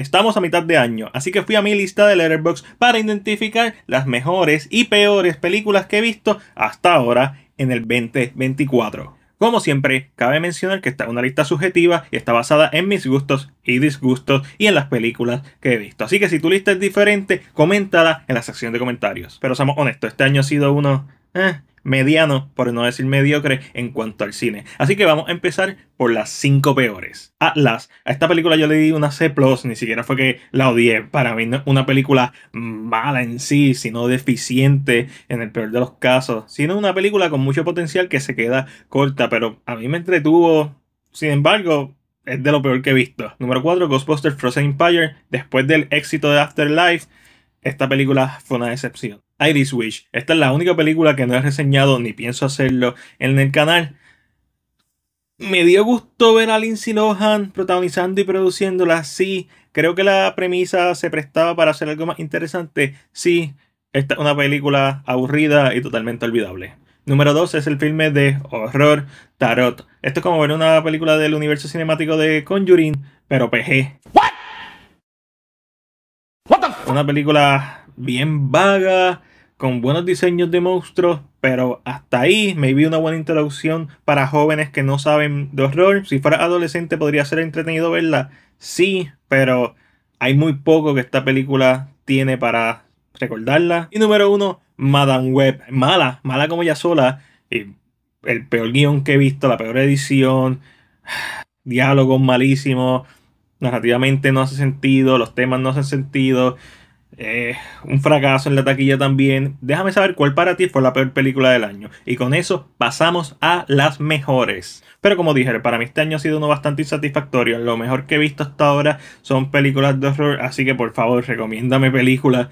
Estamos a mitad de año, así que fui a mi lista de Letterboxd para identificar las mejores y peores películas que he visto hasta ahora en el 2024. Como siempre, cabe mencionar que esta es una lista subjetiva y está basada en mis gustos y disgustos y en las películas que he visto. Así que si tu lista es diferente, coméntala en la sección de comentarios. Pero seamos honestos, este año ha sido uno eh, mediano, por no decir mediocre, en cuanto al cine. Así que vamos a empezar por las 5 peores. Atlas. A esta película yo le di una C, ni siquiera fue que la odié. Para mí no es una película mala en sí, sino deficiente en el peor de los casos. Sino una película con mucho potencial que se queda corta, pero a mí me entretuvo. Sin embargo, es de lo peor que he visto. Número 4, Ghostbusters Frozen Empire. Después del éxito de Afterlife, esta película fue una decepción. Iris Wish. Esta es la única película que no he reseñado ni pienso hacerlo en el canal. Me dio gusto ver a Lindsay Lohan protagonizando y produciéndola. Sí, creo que la premisa se prestaba para hacer algo más interesante. Sí, esta es una película aburrida y totalmente olvidable. Número 2 es el filme de horror Tarot. Esto es como ver una película del universo cinemático de Conjuring, pero PG. ¿Qué? ¿Qué Una película bien vaga, con buenos diseños de monstruos, pero hasta ahí me vi una buena introducción para jóvenes que no saben de horror. Si fuera adolescente podría ser entretenido verla, sí, pero hay muy poco que esta película tiene para recordarla. Y número uno, Madame Web. Mala, mala como ya sola. el peor guión que he visto, la peor edición, diálogos malísimos, narrativamente no hace sentido, los temas no hacen sentido. Eh, un fracaso en la taquilla también. Déjame saber cuál para ti fue la peor película del año. Y con eso pasamos a las mejores. Pero como dije, para mí este año ha sido uno bastante insatisfactorio. Lo mejor que he visto hasta ahora son películas de horror. Así que por favor, recomiéndame películas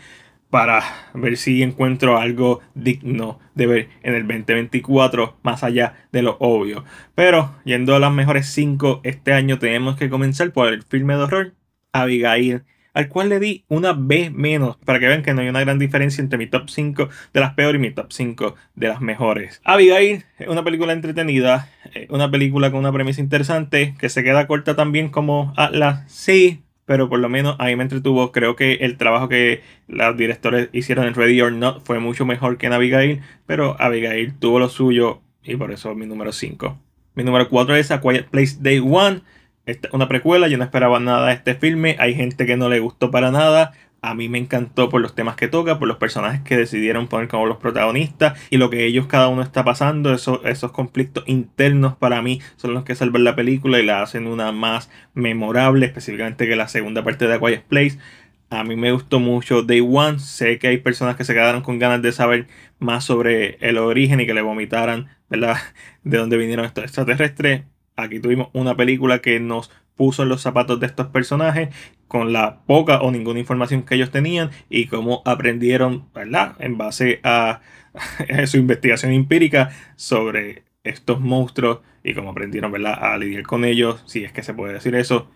para ver si encuentro algo digno de ver en el 2024 más allá de lo obvio. Pero yendo a las mejores 5 este año tenemos que comenzar por el filme de horror Abigail al cual le di una B menos, para que vean que no hay una gran diferencia entre mi top 5 de las peores y mi top 5 de las mejores. Abigail es una película entretenida, eh, una película con una premisa interesante, que se queda corta también como Atlas, sí, pero por lo menos ahí me entretuvo. Creo que el trabajo que los directores hicieron en Ready or Not fue mucho mejor que en Abigail, pero Abigail tuvo lo suyo y por eso mi número 5. Mi número 4 es A Quiet Place Day 1 este, una precuela, yo no esperaba nada de este filme, hay gente que no le gustó para nada, a mí me encantó por los temas que toca, por los personajes que decidieron poner como los protagonistas y lo que ellos cada uno está pasando, esos, esos conflictos internos para mí son los que salvan la película y la hacen una más memorable, específicamente que la segunda parte de Aquarius Place. A mí me gustó mucho Day One, sé que hay personas que se quedaron con ganas de saber más sobre el origen y que le vomitaran, ¿verdad?, de dónde vinieron estos extraterrestres Aquí tuvimos una película que nos puso en los zapatos de estos personajes con la poca o ninguna información que ellos tenían y cómo aprendieron, ¿verdad? En base a, su investigación empírica sobre estos monstruos y cómo aprendieron, ¿verdad? A lidiar con ellos, si es que se puede decir eso.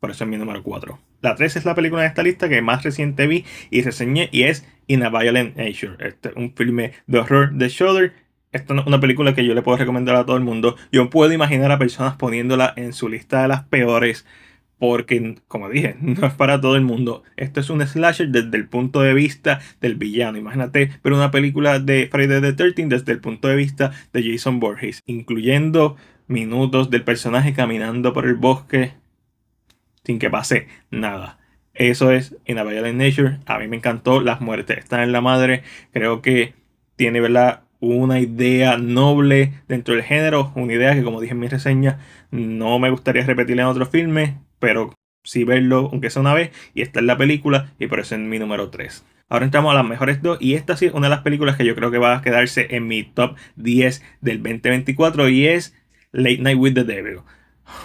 Por eso es mi número 4. La 3 es la película de esta lista que más reciente vi y reseñé y es In a Violent Nature. Este, un filme de horror de Shudder esta es una película que yo le puedo recomendar a todo el mundo. Yo puedo imaginar a personas poniéndola en su lista de las peores, porque, como dije, no es para todo el mundo. Esto es un slasher desde el punto de vista del villano. Imagínate Pero una película de Friday the 13 desde el punto de vista de Jason Borges, incluyendo minutos del personaje caminando por el bosque sin que pase nada. Eso es In a Violent Nature. A mí me encantó. Las muertes están en la madre. Creo que tiene, ¿verdad? una idea noble dentro del género, una idea que como dije en mi reseña, no me gustaría repetirla en otro filme, pero sí verlo, aunque sea una vez, y esta es la película, y por eso es mi número 3. Ahora entramos a las mejores dos, y esta sí es una de las películas que yo creo que va a quedarse en mi top 10 del 2024, y es Late Night with the Devil.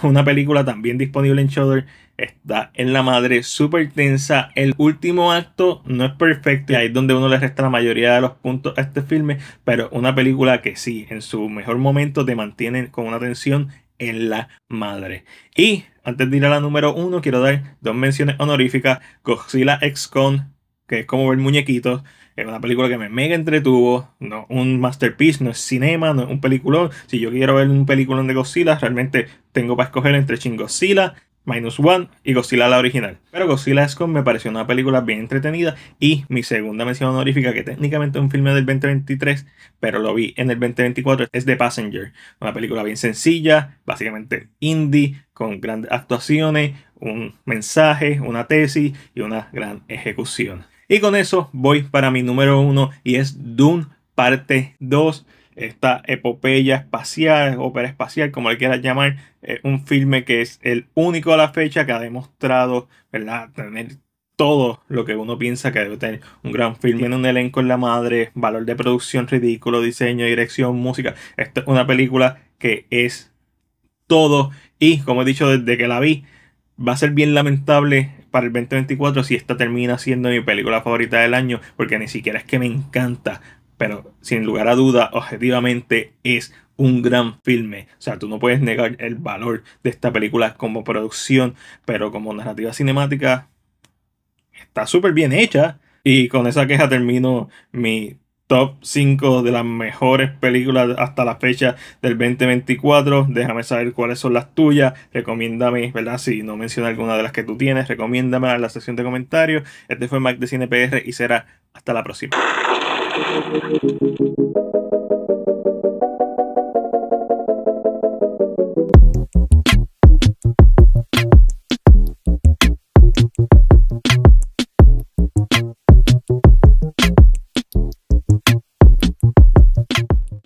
Una película también disponible en Shudder está en la madre súper tensa. El último acto no es perfecto y ahí es donde uno le resta la mayoría de los puntos a este filme, pero una película que sí, en su mejor momento te mantiene con una tensión en la madre. Y antes de ir a la número uno, quiero dar dos menciones honoríficas. Godzilla X Con, que es como ver muñequitos. Es una película que me mega entretuvo. No, un masterpiece, no es cinema, no es un peliculón. Si yo quiero ver un peliculón de Godzilla, realmente tengo para escoger entre Godzilla... Minus One y Godzilla la original. Pero Godzilla S.C.O.M. me pareció una película bien entretenida y mi segunda mención honorífica, que técnicamente es un filme del 2023, pero lo vi en el 2024, es The Passenger. Una película bien sencilla, básicamente indie, con grandes actuaciones, un mensaje, una tesis y una gran ejecución. Y con eso voy para mi número uno y es Dune parte 2 esta epopeya espacial, ópera espacial, como le quieras llamar, es eh, un filme que es el único a la fecha que ha demostrado, ¿verdad?, tener todo lo que uno piensa que debe tener un gran filme en un elenco en la madre, valor de producción ridículo, diseño, dirección, música. Esta es una película que es todo y, como he dicho desde que la vi, va a ser bien lamentable para el 2024 si esta termina siendo mi película favorita del año, porque ni siquiera es que me encanta pero sin lugar a duda, objetivamente es un gran filme. O sea, tú no puedes negar el valor de esta película como producción, pero como narrativa cinemática está súper bien hecha. Y con esa queja termino mi top 5 de las mejores películas hasta la fecha del 2024. Déjame saber cuáles son las tuyas. Recomiéndame, ¿verdad? Si no menciona alguna de las que tú tienes, recomiéndame en la sección de comentarios. Este fue Mac de Cine y será hasta la próxima. Gracias.